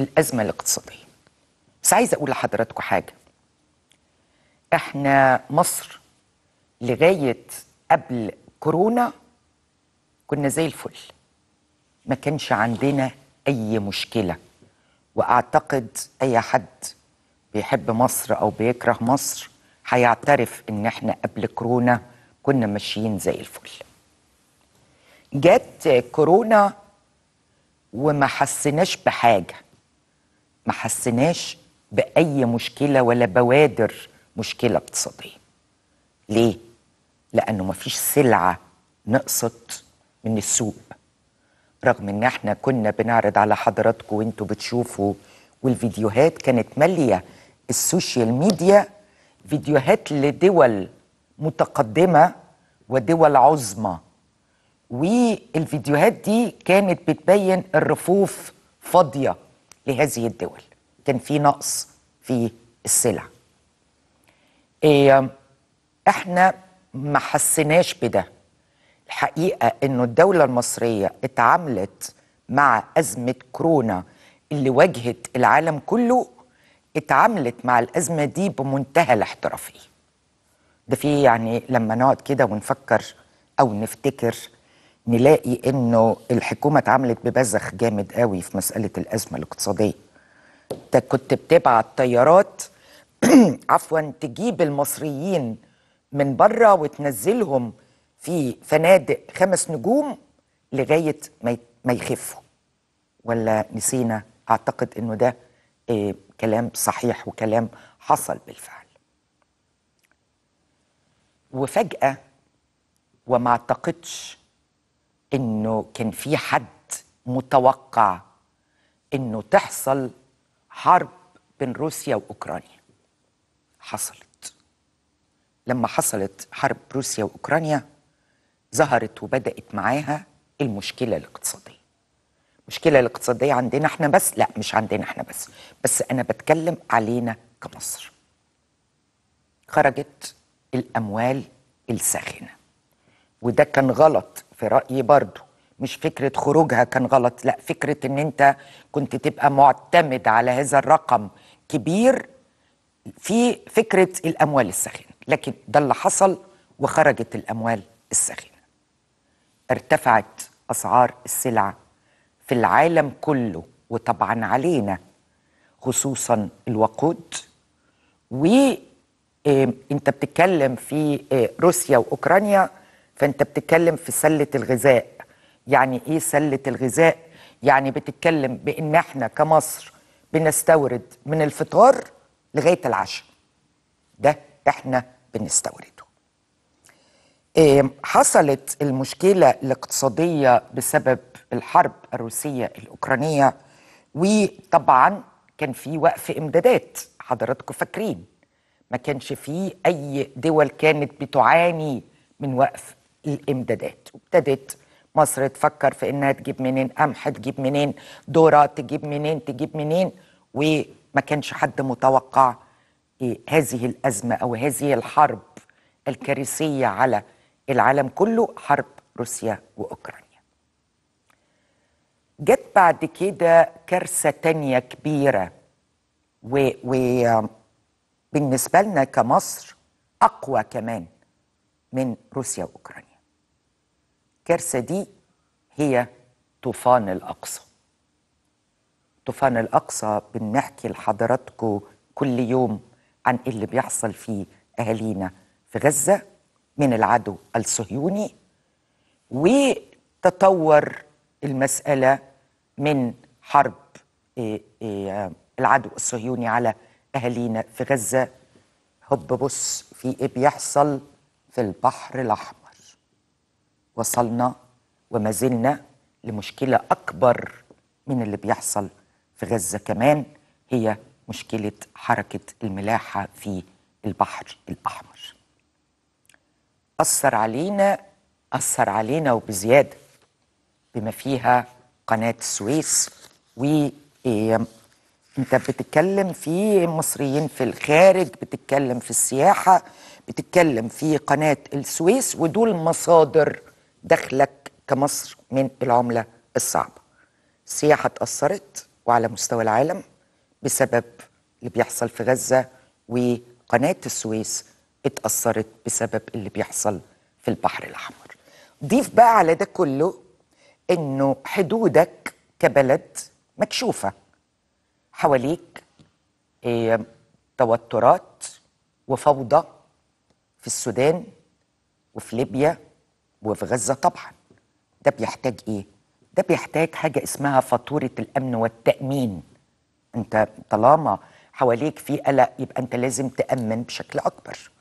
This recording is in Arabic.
الأزمة الاقتصادية بس عايزة أقول لحضراتكم حاجة إحنا مصر لغاية قبل كورونا كنا زي الفل ما كانش عندنا أي مشكلة وأعتقد أي حد بيحب مصر أو بيكره مصر هيعترف إن إحنا قبل كورونا كنا ماشيين زي الفل جت كورونا وما حسيناش بحاجه ما حسناش باي مشكله ولا بوادر مشكله اقتصاديه ليه لانه ما فيش سلعه نقصت من السوق رغم ان احنا كنا بنعرض على حضراتكم وانتوا بتشوفوا والفيديوهات كانت ماليه السوشيال ميديا فيديوهات لدول متقدمه ودول عظمى والفيديوهات دي كانت بتبين الرفوف فاضيه لهذه الدول كان في نقص في السلع إيه احنا ما حسيناش بده الحقيقه انه الدوله المصريه اتعاملت مع ازمه كورونا اللي واجهت العالم كله اتعاملت مع الازمه دي بمنتهى الاحترافيه ده في يعني لما نقعد كده ونفكر او نفتكر نلاقي انه الحكومه اتعاملت ببذخ جامد قوي في مساله الازمه الاقتصاديه كنت بتبعت طيارات عفوا تجيب المصريين من بره وتنزلهم في فنادق خمس نجوم لغايه ما يخفوا ولا نسينا اعتقد انه ده آه، كلام صحيح وكلام حصل بالفعل وفجاه وما اعتقدش انه كان في حد متوقع انه تحصل حرب بين روسيا واوكرانيا حصلت لما حصلت حرب روسيا واوكرانيا ظهرت وبدات معاها المشكله الاقتصاديه المشكله الاقتصاديه عندنا احنا بس لا مش عندنا احنا بس بس انا بتكلم علينا كمصر خرجت الاموال الساخنه وده كان غلط في رايي برضو مش فكره خروجها كان غلط لا فكره ان انت كنت تبقى معتمد على هذا الرقم كبير في فكره الاموال الساخنه لكن ده اللي حصل وخرجت الاموال الساخنه ارتفعت اسعار السلع في العالم كله وطبعا علينا خصوصا الوقود و انت بتتكلم في آه، روسيا واوكرانيا فانت بتتكلم في سله الغذاء يعني ايه سله الغذاء يعني بتتكلم بان احنا كمصر بنستورد من الفطار لغايه العشاء ده احنا بنستورده إيه حصلت المشكله الاقتصاديه بسبب الحرب الروسيه الاوكرانيه وطبعا كان في وقف امدادات حضراتكم فاكرين ما كانش في اي دول كانت بتعاني من وقف الامدادات وابتدت مصر تفكر في انها تجيب منين قمح تجيب منين ذره تجيب منين تجيب منين وما كانش حد متوقع هذه الازمه او هذه الحرب الكارثيه على العالم كله حرب روسيا واوكرانيا جت بعد كده كارثة تانية كبيرة وبالنسبة لنا كمصر أقوى كمان من روسيا وأوكرانيا الكارثه دي هي طوفان الاقصى طوفان الاقصى بنحكي لحضراتكم كل يوم عن اللي بيحصل في اهالينا في غزه من العدو الصهيوني وتطور المساله من حرب آه، آه، العدو الصهيوني على اهالينا في غزه هب بص في ايه بيحصل في البحر الاحمر وصلنا وما زلنا لمشكلة أكبر من اللي بيحصل في غزة كمان هي مشكلة حركة الملاحة في البحر الأحمر أثر علينا أثر علينا وبزيادة بما فيها قناة السويس و إيه انت بتتكلم في مصريين في الخارج بتتكلم في السياحة بتتكلم في قناة السويس ودول مصادر دخلك كمصر من العملة الصعبة السياحة اتأثرت وعلى مستوى العالم بسبب اللي بيحصل في غزة وقناة السويس اتأثرت بسبب اللي بيحصل في البحر الأحمر ضيف بقى على ده كله انه حدودك كبلد مكشوفة حواليك ايه توترات وفوضى في السودان وفي ليبيا وفي غزة طبعا ده بيحتاج إيه؟ ده بيحتاج حاجة اسمها فاتورة الأمن والتأمين أنت طالما حواليك في قلق يبقى أنت لازم تأمن بشكل أكبر